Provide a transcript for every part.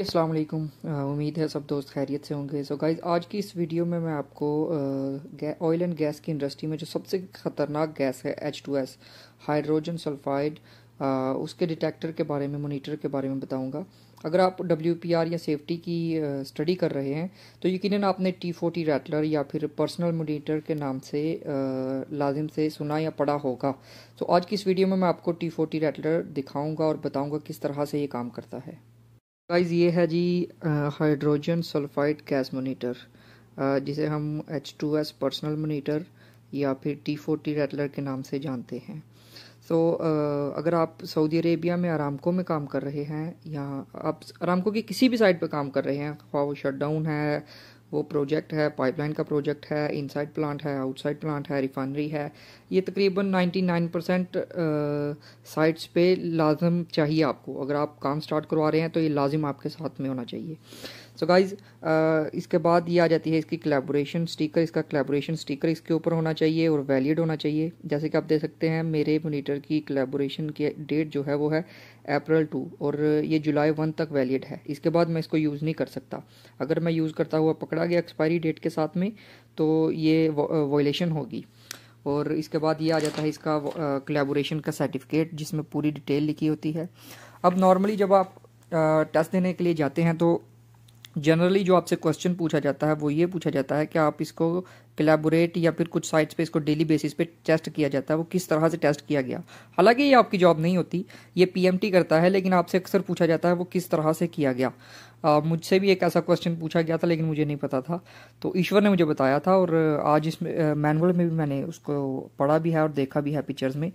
अस्सलाम वालेकुम उम्मीद है सब दोस्त खैरियत से होंगे सो तो so आज की इस वीडियो में मैं आपको ऑयल एंड गैस की इंडस्ट्री में जो सबसे ख़तरनाक गैस है H two S hydrogen sulphide उसके डिटेक्टर के बारे में मोनीटर के बारे में बताऊंगा अगर आप डब्ल्यू पी आर या सेफ्टी की स्टडी कर रहे हैं तो यकीन आपने टी फोर्टी रैटलर या फिर पर्सनल मोनीटर के नाम से लाजिम से सुना या पढ़ा होगा तो आज की इस वीडियो में मैं आपको टी फोर्टी रैटलर दिखाऊँगा और बताऊँगा किस तरह से ये काम करता है गाइस ये है जी हाइड्रोजन सल्फाइड गैस मोनीटर जिसे हम H two S personal monitor या फिर टी फोर्टी रेटलर के नाम से जानते हैं सो so, अगर आप सऊदी अरेबिया में आरामको में काम कर रहे हैं या आप आरामको की किसी भी साइड पर काम कर रहे हैं ख्वा वो शट डाउन है वो प्रोजेक्ट है पाइपलाइन का प्रोजेक्ट है इनसाइड प्लांट है आउटसाइड प्लांट है रिफाइनरी है ये तकरीबन 99 परसेंट साइट्स पे लाजम चाहिए आपको अगर आप काम स्टार्ट करवा रहे हैं तो ये लाजिम आपके साथ में होना चाहिए सो so गाइज uh, इसके बाद ये आ जाती है इसकी कलेबोरेशन स्टिकर इसका कलेबोरेशन स्टिकर इसके ऊपर होना चाहिए और वैलिड होना चाहिए जैसे कि आप देख सकते हैं मेरे मोनीटर की कलेबोरेशन की डेट जो है वो है अप्रैल टू और ये जुलाई वन तक वैलिड है इसके बाद मैं इसको यूज़ नहीं कर सकता अगर मैं यूज़ करता हुआ पकड़ा गया एक्सपायरी डेट के साथ में तो ये वॉयलेशन uh, होगी और इसके बाद ये आ जाता है इसका कलेबोरेशन uh, का सर्टिफिकेट जिसमें पूरी डिटेल लिखी होती है अब नॉर्मली जब आप टेस्ट देने के लिए जाते हैं तो जनरली जो आपसे क्वेश्चन पूछा जाता है वो ये पूछा जाता है कि आप इसको कलेबोरेट या फिर कुछ साइट्स पे इसको डेली बेसिस पे टेस्ट किया जाता है वो किस तरह से टेस्ट किया गया हालांकि ये आपकी जॉब नहीं होती ये पीएमटी करता है लेकिन आपसे अक्सर पूछा जाता है वो किस तरह से किया गया मुझसे भी एक ऐसा क्वेश्चन पूछा गया था लेकिन मुझे नहीं पता था तो ईश्वर ने मुझे बताया था और आज इस मैनुअल में भी मैंने उसको पढ़ा भी है और देखा भी है पिक्चर्स में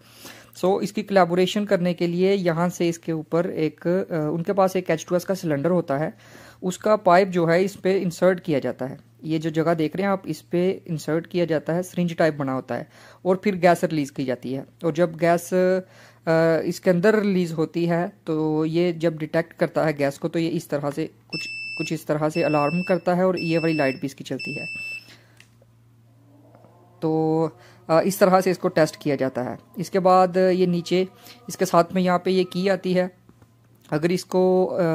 सो so, इसकी कलेबोरेशन करने के लिए यहाँ से इसके ऊपर एक उनके पास एक एच टू एस का सिलेंडर होता है उसका पाइप जो है इस पर इंसर्ट किया जाता है ये जो जगह देख रहे हैं आप इस पर इंसर्ट किया जाता है सरिंज टाइप बना होता है और फिर गैस रिलीज़ की जाती है और जब गैस इसके अंदर रिलीज़ होती है तो ये जब डिटेक्ट करता है गैस को तो ये इस तरह से कुछ कुछ इस तरह से अलार्म करता है और ये वाली लाइट भी इसकी चलती है तो इस तरह से इसको टेस्ट किया जाता है इसके बाद ये नीचे इसके साथ में यहाँ पे ये की आती है अगर इसको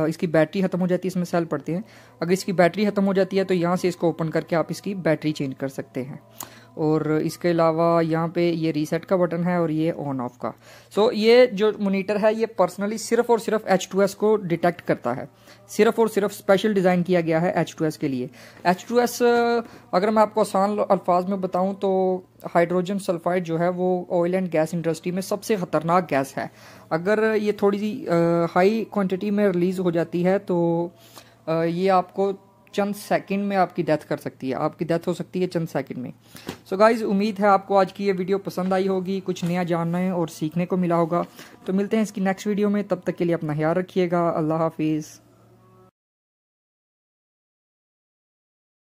इसकी बैटरी ख़त्म हो जाती है इसमें सेल पड़ते हैं अगर इसकी बैटरी ख़त्म हो जाती है तो यहाँ से इसको ओपन करके आप इसकी बैटरी चेंज कर सकते हैं और इसके अलावा यहाँ पे ये रीसेट का बटन है और ये ऑन ऑफ का सो so, ये जो मोनीटर है ये पर्सनली सिर्फ और सिर्फ एच टू एस को डिटेक्ट करता है सिर्फ और सिर्फ स्पेशल डिज़ाइन किया गया है एच टू एस के लिए एच टू एस अगर मैं आपको आसान अल्फाज में बताऊँ तो हाइड्रोजन सल्फाइड जो है वो ऑयल एंड गैस इंडस्ट्री में सबसे ख़तरनाक गैस है अगर ये थोड़ी सी हाई क्वान्टिटी में रिलीज़ हो जाती है तो आ, ये आपको चंद सेकंड में आपकी डेथ कर सकती है आपकी डेथ हो सकती है चंद सेकंड में सो so गाइज उम्मीद है आपको आज की ये वीडियो पसंद आई होगी कुछ नया है और सीखने को मिला होगा तो मिलते हैं इसकी नेक्स्ट वीडियो में तब तक के लिए अपना ख्याल रखिएगा अल्लाह हाफिज़